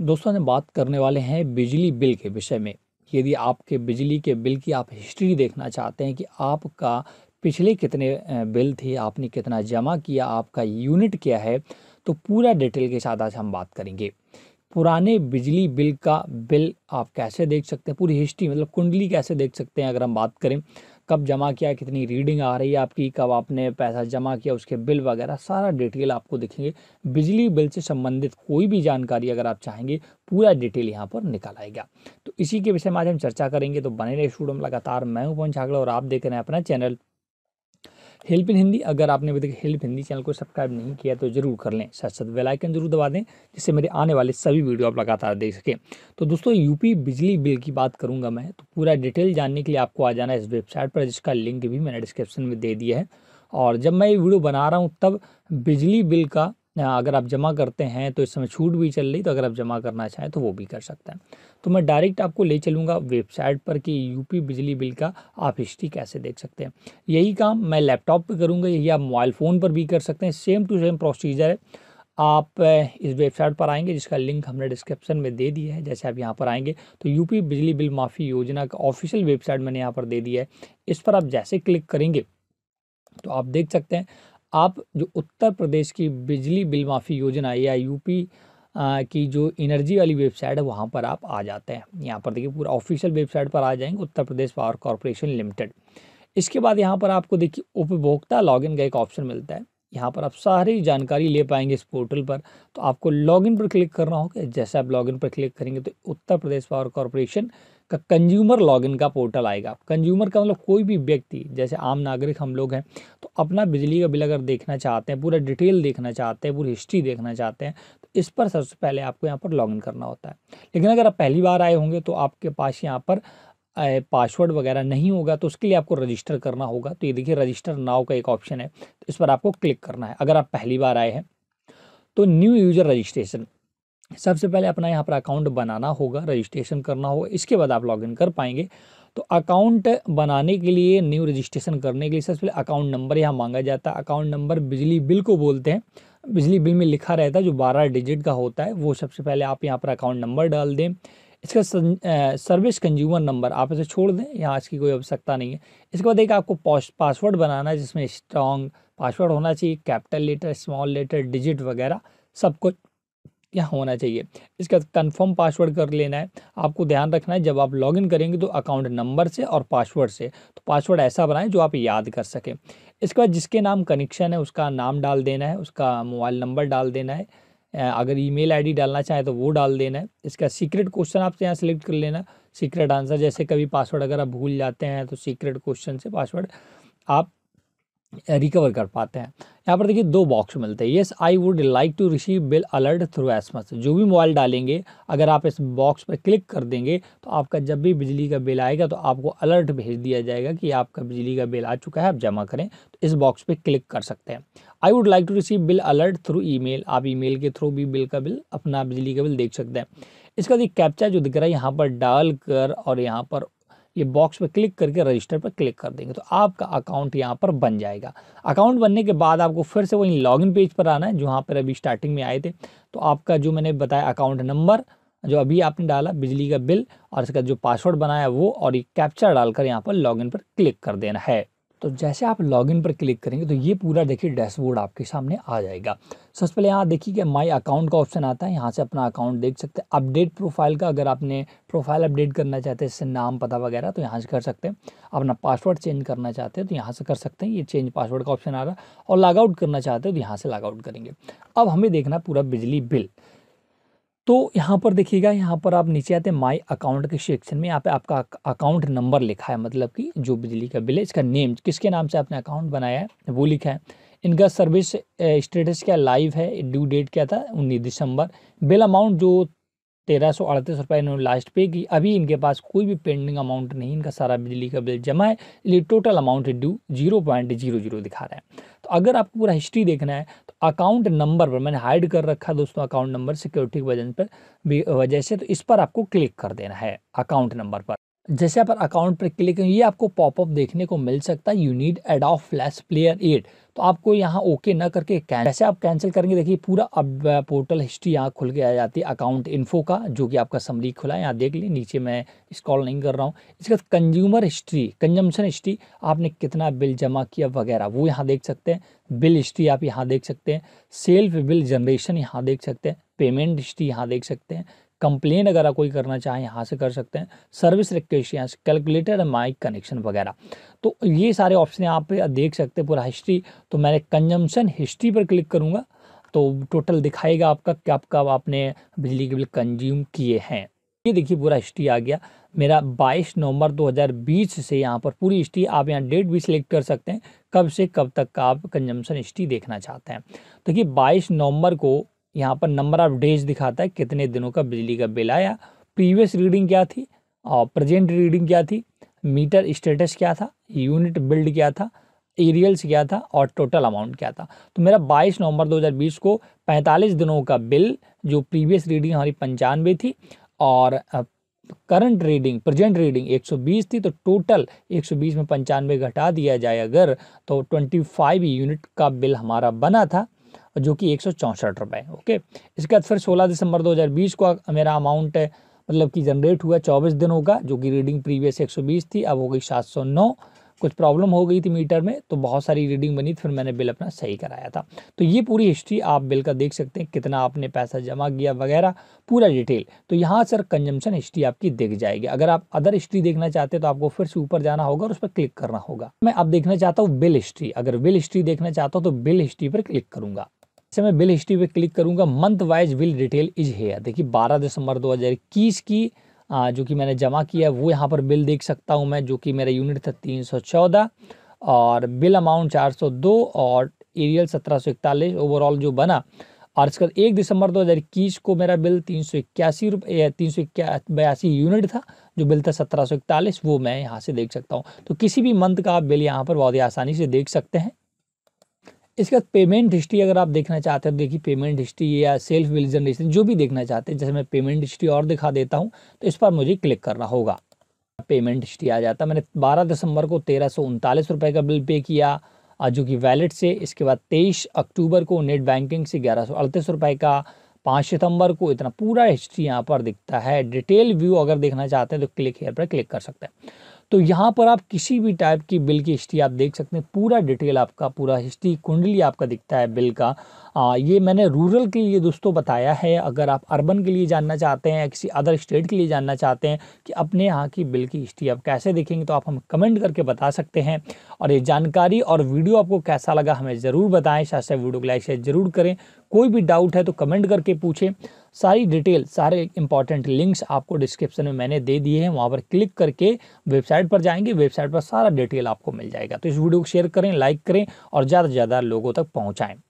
दोस्तों बात करने वाले हैं बिजली बिल के विषय में यदि आपके बिजली के बिल की आप हिस्ट्री देखना चाहते हैं कि आपका पिछले कितने बिल थे आपने कितना जमा किया आपका यूनिट क्या है तो पूरा डिटेल के साथ आज हम बात करेंगे पुराने बिजली बिल का बिल आप कैसे देख सकते हैं पूरी हिस्ट्री मतलब कुंडली कैसे देख सकते हैं अगर हम बात करें कब जमा किया कितनी रीडिंग आ रही है आपकी कब आपने पैसा जमा किया उसके बिल वगैरह सारा डिटेल आपको दिखेंगे बिजली बिल से संबंधित कोई भी जानकारी अगर आप चाहेंगे पूरा डिटेल यहाँ पर निकाल आएगा तो इसी के विषय में आज हम चर्चा करेंगे तो बने रहे स्टूडेंट लगातार मैं हूँ पवन छागड़ा और आप देख रहे हैं अपना चैनल हेल्प इन हिंदी अगर आपने अभी तक हेल्प हिंदी चैनल को सब्सक्राइब नहीं किया तो जरूर कर लें साथ साथ बेलाइकन जरूर दबा दें जिससे मेरे आने वाले सभी वीडियो आप लगातार देख सकें तो दोस्तों यूपी बिजली बिल की बात करूंगा मैं तो पूरा डिटेल जानने के लिए आपको आ जाना है इस वेबसाइट पर जिसका लिंक भी मैंने डिस्क्रिप्शन में दे दिया है और जब मैं ये वीडियो बना रहा हूँ तब बिजली बिल का अगर आप जमा करते हैं तो इस समय छूट भी चल रही तो अगर आप जमा करना चाहें तो वो भी कर सकते हैं तो मैं डायरेक्ट आपको ले चलूँगा वेबसाइट पर कि यूपी बिजली बिल का आप हिस्ट्री कैसे देख सकते हैं यही काम मैं लैपटॉप पर करूँगा यही आप मोबाइल फ़ोन पर भी कर सकते हैं सेम टू सेम प्रोसीजर है आप इस वेबसाइट पर आएंगे जिसका लिंक हमने डिस्क्रिप्शन में दे दिया है जैसे आप यहाँ पर आएंगे तो यूपी बिजली बिल माफ़ी योजना का ऑफिशियल वेबसाइट मैंने यहाँ पर दे दिया है इस पर आप जैसे क्लिक करेंगे तो आप देख सकते हैं आप जो उत्तर प्रदेश की बिजली बिल माफ़ी योजना या यूपी की जो एनर्जी वाली वेबसाइट है वहाँ पर आप आ जाते हैं यहाँ पर देखिए पूरा ऑफिशियल वेबसाइट पर आ जाएंगे Uttar Pradesh power corporation limited इसके बाद यहाँ पर आपको देखिए उपभोक्ता लॉगिन का एक ऑप्शन मिलता है यहाँ पर आप सारी जानकारी ले पाएंगे इस पोर्टल पर तो आपको लॉगिन पर क्लिक करना होगा जैसे आप लॉगिन पर क्लिक करेंगे तो उत्तर प्रदेश पावर कॉरपोरेशन का कंज्यूमर लॉगिन का पोर्टल आएगा कंज्यूमर का मतलब कोई भी व्यक्ति जैसे आम नागरिक हम लोग हैं तो अपना बिजली का बिल अगर देखना चाहते हैं पूरा डिटेल देखना चाहते हैं पूरी हिस्ट्री देखना चाहते हैं तो इस पर सबसे पहले आपको यहाँ पर लॉगिन करना होता है लेकिन अगर आप पहली बार आए होंगे तो आपके पास यहाँ पर पासवर्ड वगैरह नहीं होगा तो उसके लिए आपको रजिस्टर करना होगा तो ये देखिए रजिस्टर नाव का एक ऑप्शन है तो इस पर आपको क्लिक करना है अगर आप पहली बार आए हैं तो न्यू यूजर रजिस्ट्रेशन सबसे पहले अपना यहाँ पर अकाउंट बनाना होगा रजिस्ट्रेशन करना होगा इसके बाद आप लॉगिन कर पाएंगे तो अकाउंट बनाने के लिए न्यू रजिस्ट्रेशन करने के लिए सबसे पहले अकाउंट नंबर यहाँ मांगा जाता है अकाउंट नंबर बिजली बिल को बोलते हैं बिजली बिल में लिखा रहता है जो बारह डिजिट का होता है वो सबसे पहले आप यहाँ पर अकाउंट नंबर डाल दें इसका सर्विस कंज्यूमर नंबर आप इसे छोड़ दें यहाँ आज की कोई आवश्यकता नहीं है इसके बाद एक आपको पासवर्ड बनाना है जिसमें स्ट्रॉन्ग पासवर्ड होना चाहिए capital letter small letter digit वगैरह सब कुछ यहाँ होना चाहिए इसके बाद कन्फर्म पासवर्ड कर लेना है आपको ध्यान रखना है जब आप लॉगिन करेंगे तो अकाउंट नंबर से और पासवर्ड से तो पासवर्ड ऐसा बनाएं जो आप याद कर सकें इसके बाद जिसके नाम कनेक्शन है उसका नाम डाल देना है उसका मोबाइल नंबर डाल देना है अगर ईमेल आईडी डालना चाहें तो वो डाल देना है इसका सीक्रेट क्वेश्चन आपसे यहाँ सेलेक्ट कर लेना सीक्रेट आंसर जैसे कभी पासवर्ड अगर आप भूल जाते हैं तो सीक्रेट क्वेश्चन से पासवर्ड आप रिकवर कर पाते हैं यहाँ पर देखिए दो बॉक्स मिलते हैं yes I would like to receive bill alert through SMS जो भी मोबाइल डालेंगे अगर आप इस बॉक्स पर क्लिक कर देंगे तो आपका जब भी बिजली का बिल आएगा तो आपको अलर्ट भेज दिया जाएगा कि आपका बिजली का बिल आ चुका है आप जमा करें तो इस बॉक्स पर क्लिक कर सकते हैं I would like to receive bill alert through E आप ई के थ्रू भी बिल का बिल अपना बिजली का बिल देख सकते हैं इसका देखिए कैप्चा जो दिख रहा है यहाँ पर डाल कर और यहाँ पर ये बॉक्स पर क्लिक करके रजिस्टर पर क्लिक कर देंगे तो आपका अकाउंट यहाँ पर बन जाएगा अकाउंट बनने के बाद आपको फिर से वही लॉगिन पेज पर आना है जहाँ पर अभी स्टार्टिंग में आए थे तो आपका जो मैंने बताया अकाउंट नंबर जो अभी आपने डाला बिजली का बिल और इसका जो पासवर्ड बनाया वो और ये कैप्चर डालकर यहाँ पर लॉगिन पर क्लिक कर देना है तो जैसे आप लॉगिन पर क्लिक करेंगे तो ये पूरा देखिए डैशबोर्ड आपके सामने आ जाएगा सबसे पहले यहाँ देखिए कि माई अकाउंट का ऑप्शन आता है यहाँ से अपना अकाउंट देख सकते हैं अपडेट प्रोफाइल का अगर आपने प्रोफाइल अपडेट करना चाहते हैं इससे नाम पता वगैरह तो यहाँ से कर सकते हैं अपना पासवर्ड चेंज करना चाहते हैं तो यहाँ से कर सकते हैं ये चेंज पासवर्ड का ऑप्शन आ रहा है और लॉगआउट करना चाहते हैं तो यहाँ से लॉगआउट करेंगे अब हमें देखना पूरा बिजली बिल तो यहाँ पर देखिएगा यहाँ पर आप नीचे आते हैं माई अकाउंट के सेक्शन में यहाँ पे आपका अकाउंट नंबर लिखा है मतलब कि जो बिजली का बिल है इसका नेम किसके नाम से आपने अकाउंट बनाया है वो लिखा है इनका सर्विस स्टेटस क्या लाइव है ड्यू डेट क्या था उन्नीस दिसंबर बिल अमाउंट जो तेरह सौ अड़तीस रुपये इन्होंने लास्ट पे की अभी इनके पास कोई भी पेंडिंग अमाउंट नहीं इनका सारा बिजली का बिल जमा है इसलिए total amount due zero point zero zero दिखा रहा है तो अगर आपको पूरा हिस्ट्री देखना है तो अकाउंट नंबर पर मैंने हाइड कर रखा दोस्तों अकाउंट नंबर सिक्योरिटी की वजह पर वजह से तो इस पर आपको क्लिक कर देना है अकाउंट नंबर पर जैसे आप अकाउंट पर क्लिक करें ये आपको पॉपअप देखने को मिल सकता है you need Adobe flash player at तो आपको यहाँ ओके ना करके कैसे आप कैंसिल करेंगे देखिए पूरा अब पोर्टल हिस्ट्री यहाँ खुल के आ जाती है अकाउंट इन्फो का जो कि आपका समरी खुला है यहाँ देख लीजिए नीचे मैं स्कॉल नहीं कर रहा हूँ इसके बाद कंज्यूमर हिस्ट्री कंजम्पशन हिस्ट्री आपने कितना बिल जमा किया वगैरह वो यहाँ देख सकते हैं बिल हिस्ट्री आप यहाँ देख सकते हैं सेल्फ बिल जनरेशन यहाँ देख सकते हैं पेमेंट हिस्ट्री यहाँ देख सकते हैं कंप्लेन अगर कोई करना चाहे यहाँ से कर सकते हैं सर्विस रिक्वेस्ट यहाँ से कैलकुलेटर माइक कनेक्शन वगैरह तो ये सारे ऑप्शन आप देख सकते हैं पूरा हिस्ट्री तो मैंने कंजम्पशन हिस्ट्री पर क्लिक करूँगा तो टोटल दिखाएगा आपका क्या आपका आपने बिजली के बिल कंज्यूम किए हैं ये देखिए पूरा हिस्ट्री आ गया मेरा 22 नवंबर 2020 से यहाँ पर पूरी हिस्ट्री आप यहाँ डेट भी सिलेक्ट कर सकते हैं कब से कब तक का आप कंजम्पशन हिस्ट्री देखना चाहते हैं देखिए तो 22 नवंबर को यहाँ पर नंबर ऑफ डेज दिखाता है कितने दिनों का बिजली का बिल आया प्रीवियस रीडिंग क्या थी और प्रेजेंट रीडिंग क्या थी मीटर स्टेटस क्या था यूनिट बिल्ड क्या था एरियल्स क्या था और टोटल अमाउंट क्या था तो मेरा 22 नवंबर 2020 को 45 दिनों का बिल जो प्रीवियस रीडिंग हमारी पंचानवे थी और करंट रीडिंग प्रेजेंट रीडिंग 120 थी तो टोटल 120 में पंचानवे घटा दिया जाए अगर तो 25 यूनिट का बिल हमारा बना था जो कि एक सौ चौंसठ रुपये ओके इसके बाद फिर सोलह दिसंबर दो हज़ार बीस को मेरा अमाउंट है मतलब कि जनरेट हुआ चौबीस दिन होगा जो कि रीडिंग प्रीवियस एक सौ बीस थी अब हो गई सात सौ नौ कुछ प्रॉब्लम हो गई थी मीटर में तो बहुत सारी रीडिंग बनी फिर मैंने बिल अपना सही कराया था तो ये पूरी हिस्ट्री आप बिल का देख सकते हैं कितना आपने पैसा जमा किया वगैरह पूरा डिटेल तो यहाँ सर कंजम्पशन हिस्ट्री आपकी दिख जाएगी अगर आप अदर हिस्ट्री देखना चाहते हैं तो आपको फिर से ऊपर जाना होगा और उस पर क्लिक करना होगा मैं अब देखना चाहता हूँ बिल हिस्ट्री अगर बिल हिस्ट्री देखना चाहता हूँ तो बिल हिस्ट्री पर क्लिक करूंगा से मैं बिल हिस्ट्री पे क्लिक करूंगा month wise bill detail is here देखिए बारह दिसंबर इक्कीस की आ, जो कि मैंने जमा किया है वो यहाँ पर बिल देख सकता हूँ मैं जो कि मेरा यूनिट था चौदह और बिल अमाउंट दो और एरियल इकतालीस ओवरऑल जो बना और इसका एक दिसंबर 2021 को मेरा बिल तीन सौ इक्यासी रुपये तीन सौ बयासी यूनिट था जो बिल था सत्रह सौ इकतालीस वो मैं यहाँ से देख सकता हूँ तो किसी भी मंथ का आप बिल यहाँ पर बहुत ही आसानी से देख सकते हैं इसके बाद पेमेंट हिस्ट्री अगर आप देखना चाहते हैं तो देखिए पेमेंट हिस्ट्री या सेल्फ बिल जनरेशन जो भी देखना चाहते हैं जैसे मैं पेमेंट हिस्ट्री और दिखा देता हूँ तो इस पर मुझे क्लिक करना होगा पेमेंट हिस्ट्री आ जाता मैंने बारह दिसंबर को तेरह सौ उनतालीस का बिल पे किया जो कि वैलेट से इसके बाद तेईस अक्टूबर को नेट बैंकिंग से ग्यारह सौ अड़तीस का पाँच सितंबर को इतना पूरा हिस्ट्री यहाँ पर दिखता है डिटेल व्यू अगर देखना चाहते हैं तो क्लिक हेयर पर क्लिक कर सकते हैं तो यहाँ पर आप किसी भी टाइप की बिल की हिस्ट्री आप देख सकते हैं पूरा डिटेल आपका पूरा हिस्ट्री कुंडली आपका दिखता है बिल का आ, ये मैंने रूरल के लिए दोस्तों बताया है अगर आप अर्बन के लिए जानना चाहते हैं या किसी अदर स्टेट के लिए जानना चाहते हैं कि अपने यहाँ की बिल की हिस्ट्री आप कैसे देखेंगे तो आप हम कमेंट करके बता सकते हैं और ये जानकारी और वीडियो आपको कैसा लगा हमें ज़रूर बताएँ साथ साथ वीडियो को लाइक शेयर जरूर करें कोई भी डाउट है तो कमेंट करके पूछें सारी डिटेल सारे इंपॉर्टेंट लिंक्स आपको डिस्क्रिप्शन में मैंने दे दिए हैं वहाँ पर क्लिक करके वेबसाइट पर जाएंगे वेबसाइट पर सारा डिटेल आपको मिल जाएगा तो इस वीडियो को शेयर करें लाइक करें और ज़्यादा से ज़्यादा लोगों तक पहुँचाएँ